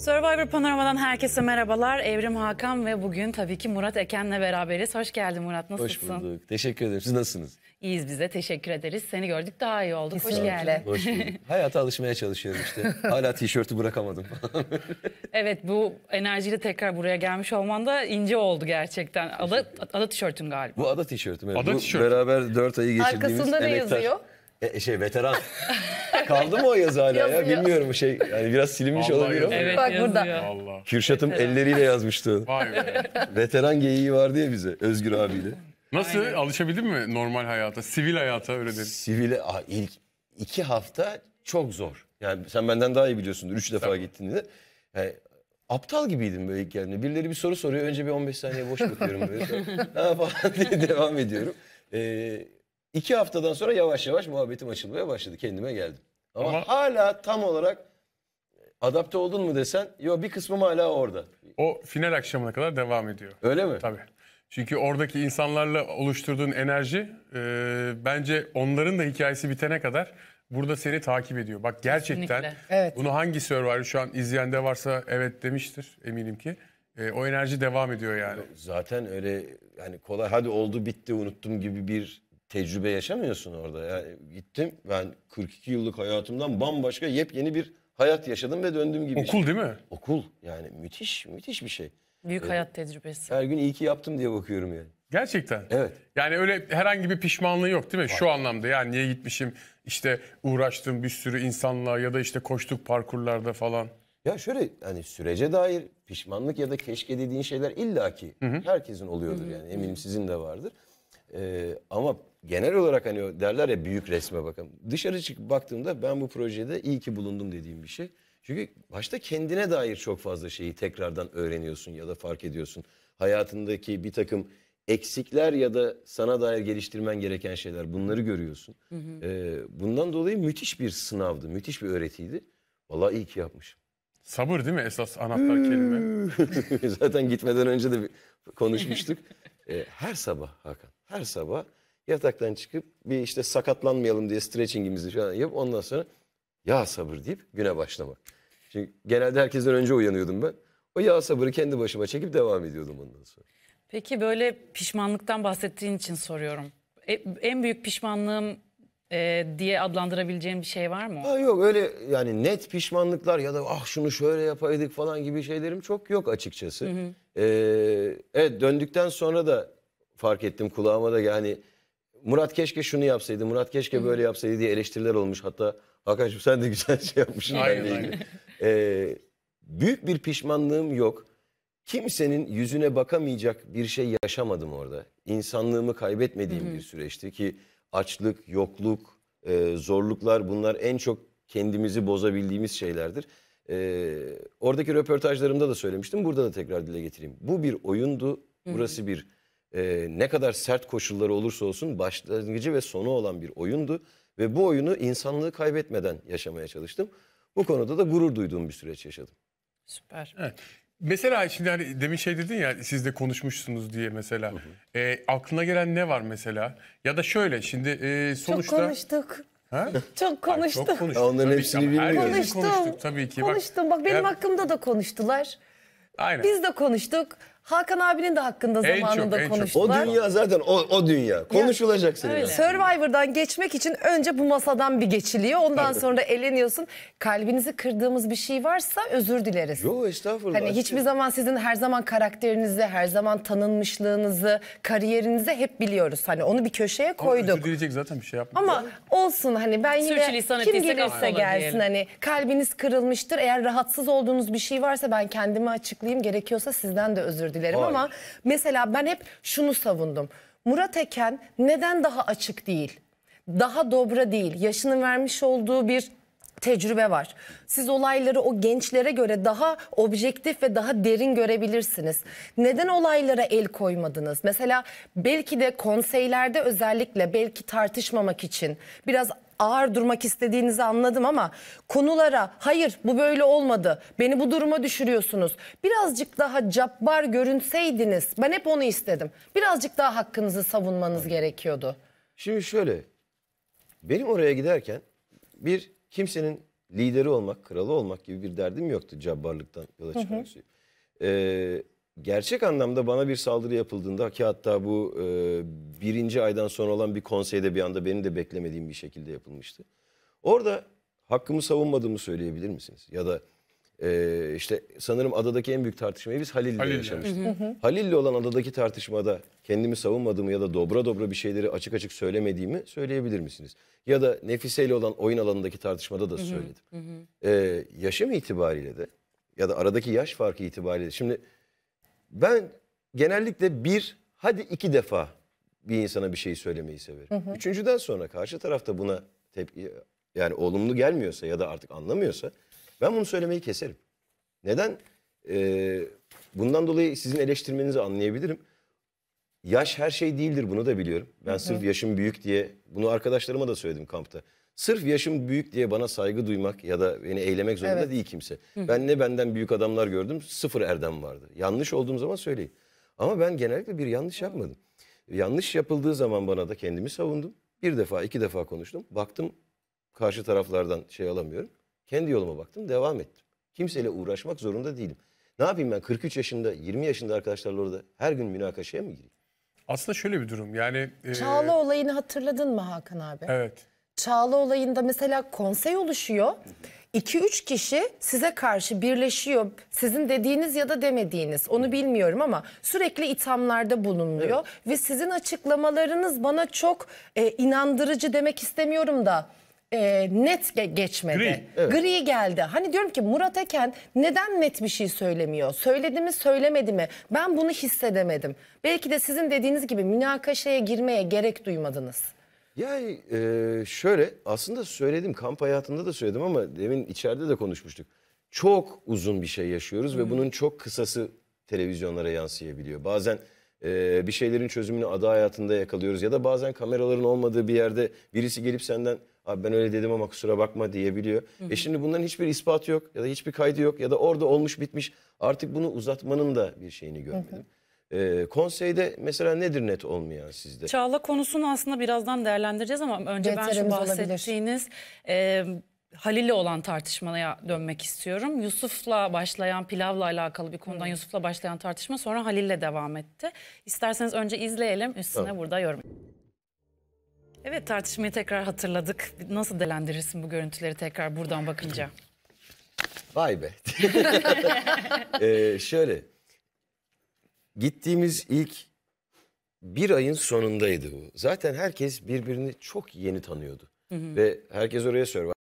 Survivor Panorama'dan herkese merhabalar. Evrim Hakan ve bugün tabii ki Murat Eken'le beraberiz. Hoş geldin Murat, nasılsın? Hoş bulduk. Teşekkür ederim. Siz nasılsınız? İyiyiz bize. teşekkür ederiz. Seni gördük daha iyi olduk. Hoş geldin. Hoş bulduk. Hayata alışmaya çalışıyorum işte. Hala tişörtü bırakamadım. evet, bu enerjiyle tekrar buraya gelmiş olman da ince oldu gerçekten. Ada, ada tişörtün galiba. Bu ada tişörtüm. Evet. Ada bu tişörtü. Beraber dört ayı geçirdiğimiz Arkasında ne emektar. yazıyor? E, e, şey veteran. Kaldı mı o yazı hala ya? Yazıyor. Bilmiyorum şey yani biraz silinmiş Vallahi olabilir ama. Evet, Bak yazıyor. burada. Allah. Kürşat'ım Veteran. elleriyle yazmıştı. Vay be. Veteran geyiği var diye bize Özgür abiyle. Nasıl? Aynen. Alışabildin mi normal hayata, sivil hayata öyle derim. Sivile Aa, ilk iki hafta çok zor. Yani sen benden daha iyi biliyorsundur. Üç defa Tabii. gittin de. Yani aptal gibiydim böyle ilk geldiğimde. Birileri bir soru soruyor. Önce bir 15 saniye boş bakıyorum böyle. ha falan diye devam ediyorum. Ee, İki haftadan sonra yavaş yavaş muhabbetim açılmaya başladı. Kendime geldim. Ama, Ama hala tam olarak e, adapte oldun mu desen, yo bir kısmım hala orada. O final akşamına kadar devam ediyor. Öyle mi? Tabii. Çünkü oradaki insanlarla oluşturduğun enerji e, bence onların da hikayesi bitene kadar burada seni takip ediyor. Bak gerçekten Evet. bunu hangi Survivor şu an izleyen de varsa evet demiştir eminim ki. E, o enerji devam ediyor yani. Zaten öyle hani kolay hadi oldu bitti unuttum gibi bir tecrübe yaşamıyorsun orada. Yani gittim ben 42 yıllık hayatımdan bambaşka yepyeni bir hayat yaşadım ve döndüm gibi. Okul değil mi? Okul yani müthiş müthiş bir şey. Büyük Evet. hayat tecrübesi. Her gün iyi ki yaptım diye bakıyorum yani. Gerçekten. Evet. Yani öyle herhangi bir pişmanlığı yok değil mi? Şu anlamda yani niye gitmişim işte uğraştığım bir sürü insanla ya da işte koştuk parkurlarda falan. Ya şöyle hani sürece dair pişmanlık ya da keşke dediğin şeyler illaki herkesin oluyordur yani eminim sizin de vardır. Ee, ama genel olarak hani derler ya büyük resme bakın. Dışarı çıkıp baktığımda ben bu projede iyi ki bulundum dediğim bir şey. Çünkü başta kendine dair çok fazla şeyi tekrardan öğreniyorsun ya da fark ediyorsun. Hayatındaki bir takım eksikler ya da sana dair geliştirmen gereken şeyler bunları görüyorsun. Hı hı. Ee, bundan dolayı müthiş bir sınavdı, müthiş bir öğretiydi. Vallahi iyi ki yapmışım. Sabır değil mi esas anahtar kelime? Zaten gitmeden önce de bir konuşmuştuk. Ee, her sabah Hakan, her sabah yataktan çıkıp bir işte sakatlanmayalım diye stretchingimizi falan yapıp ondan sonra ya sabır deyip güne başlamak. Çünkü genelde herkesten önce uyanıyordum ben. O ya sabırı kendi başıma çekip devam ediyordum ondan sonra. Peki böyle pişmanlıktan bahsettiğin için soruyorum. E, en büyük pişmanlığım e, diye adlandırabileceğin bir şey var mı? Ha, yok öyle yani net pişmanlıklar ya da ah şunu şöyle yapaydık falan gibi şeylerim çok yok açıkçası. Hı hı. Ee, evet döndükten sonra da fark ettim kulağıma da yani Murat keşke şunu yapsaydı, Murat keşke Hı. böyle yapsaydı diye eleştiriler olmuş. Hatta Hakan'cığım sen de güzel şey yapmışsın. Aynen aynen. Ee, büyük bir pişmanlığım yok. Kimsenin yüzüne bakamayacak bir şey yaşamadım orada. İnsanlığımı kaybetmediğim hı bir süreçti ki açlık, yokluk, e, zorluklar bunlar en çok kendimizi bozabildiğimiz şeylerdir. E, oradaki röportajlarımda da söylemiştim. Burada da tekrar dile getireyim. Bu bir oyundu, burası hı bir e, ne kadar sert koşulları olursa olsun başlangıcı ve sonu olan bir oyundu. Ve bu oyunu insanlığı kaybetmeden yaşamaya çalıştım. Bu konuda da gurur duyduğum bir süreç yaşadım. Süper. Evet. Mesela şimdi hani demin şey dedin ya siz de konuşmuşsunuz diye mesela. Hı hı. E, aklına gelen ne var mesela? Ya da şöyle şimdi e, sonuçta... Çok konuştuk. Ha? Çok konuştuk. Ay, çok konuştuk. Onların hepsini bilmiyoruz. Konuştum. konuştuk tabii ki. Konuştum. Bak, Bak benim ya... hakkımda da konuştular. Aynen. Biz de konuştuk. Hakan abinin de hakkında En çok, zamanında en çok. O dünya zaten o, o dünya. Konuşulacak senin. Öyle. Survivor'dan geçmek için önce bu masadan bir geçiliyor. Ondan sonra eleniyorsun. Kalbinizi kırdığımız bir şey varsa özür dileriz. Yo estağfurullah. Hani hiçbir zaman sizin her zaman karakterinizi, her zaman tanınmışlığınızı, kariyerinizi hep biliyoruz. Hani onu bir köşeye koyduk. Özür dileyecek zaten bir şey yapmıyor. Ama olsun hani ben yine kim gelirse gelsin hani kalbiniz kırılmıştır. Eğer rahatsız olduğunuz bir şey varsa ben kendimi açıklayayım. Gerekiyorsa sizden de özür dilerim dilerim Hayır. ama mesela ben hep şunu savundum. Murat Eken neden daha açık değil? Daha dobra değil. Yaşının vermiş olduğu bir tecrübe var. Siz olayları o gençlere göre daha objektif ve daha derin görebilirsiniz. Neden olaylara el koymadınız? Mesela belki de konseylerde özellikle belki tartışmamak için biraz ağır durmak istediğinizi anladım ama konulara hayır bu böyle olmadı. Beni bu duruma düşürüyorsunuz. Birazcık daha cabbar görünseydiniz ben hep onu istedim. Birazcık daha hakkınızı savunmanız gerekiyordu. Şimdi şöyle benim oraya giderken bir kimsenin lideri olmak, kralı olmak gibi bir derdim yoktu cabbarlıktan yola çıkarak. Hı Ee, gerçek anlamda bana bir saldırı yapıldığında ki hatta bu e, birinci aydan sonra olan bir konseyde bir anda beni de beklemediğim bir şekilde yapılmıştı. Orada hakkımı savunmadığımı söyleyebilir misiniz? Ya da e, işte sanırım adadaki en büyük tartışmayı biz Halil'le Halil yaşamıştık. Halil'le olan adadaki tartışmada kendimi savunmadığımı ya da dobra dobra bir şeyleri açık açık söylemediğimi söyleyebilir misiniz? Ya da Nefise'yle olan oyun alanındaki tartışmada da söyledim. e, yaşım itibariyle de ya da aradaki yaş farkı itibariyle de, şimdi ben genellikle bir hadi iki defa bir insana bir şey söylemeyi severim. Hı hı. Üçüncüden sonra karşı tarafta buna tepki yani olumlu gelmiyorsa ya da artık anlamıyorsa ben bunu söylemeyi keserim. Neden? Ee, bundan dolayı sizin eleştirmenizi anlayabilirim. Yaş her şey değildir bunu da biliyorum. Ben sırf yaşım büyük diye bunu arkadaşlarıma da söyledim kampta. Sırf yaşım büyük diye bana saygı duymak ya da beni eylemek zorunda evet. değil kimse. Hı. Ben ne benden büyük adamlar gördüm sıfır erdem vardı. Yanlış olduğum zaman söyleyin. Ama ben genellikle bir yanlış yapmadım. Yanlış yapıldığı zaman bana da kendimi savundum. Bir defa iki defa konuştum. Baktım karşı taraflardan şey alamıyorum. Kendi yoluma baktım devam ettim. Kimseyle uğraşmak zorunda değilim. Ne yapayım ben 43 yaşında 20 yaşında arkadaşlarla orada her gün münakaşaya mı gireyim? Aslında şöyle bir durum yani... Çağla olayını hatırladın mı Hakan abi? Evet. Çağla olayında mesela konsey oluşuyor. 2-3 kişi size karşı birleşiyor. Sizin dediğiniz ya da demediğiniz onu bilmiyorum ama sürekli ithamlarda bulunuyor Evet. Ve sizin açıklamalarınız bana çok e, inandırıcı demek istemiyorum da e, net ge geçmedi. Gri, evet. Gri geldi. Hani diyorum ki Murat Eken neden net bir şey söylemiyor? Söyledi mi söylemedi mi? Ben bunu hissedemedim. Belki de sizin dediğiniz gibi münakaşaya girmeye gerek duymadınız. Yani e, şöyle aslında söyledim kamp hayatında da söyledim ama demin içeride de konuşmuştuk. Çok uzun bir şey yaşıyoruz ve bunun çok kısası televizyonlara yansıyabiliyor. Bazen e, bir şeylerin çözümünü ada hayatında yakalıyoruz ya da bazen kameraların olmadığı bir yerde birisi gelip senden Abi ben öyle dedim ama kusura bakma diyebiliyor. Hı hı. E şimdi bunların hiçbir ispatı yok ya da hiçbir kaydı yok ya da orada olmuş bitmiş. Artık bunu uzatmanın da bir şeyini görmedim. Hı hı. E, konseyde mesela nedir net olmayan sizde? Çağla konusunu aslında birazdan değerlendireceğiz ama önce ben şu bahsettiğiniz... E, Halil'le olan tartışmaya dönmek istiyorum. Yusuf'la başlayan pilavla alakalı bir konudan hmm. Yusuf'la başlayan tartışma sonra Halil'le devam etti. İsterseniz önce izleyelim üstüne tamam. burada yorum. Evet tartışmayı tekrar hatırladık. Nasıl delendirirsin bu görüntüleri tekrar buradan bakınca? Vay be. ee, şöyle Gittiğimiz ilk bir ayın sonundaydı bu. Zaten herkes birbirini çok yeni tanıyordu. Hı hı. Ve herkes oraya Survivor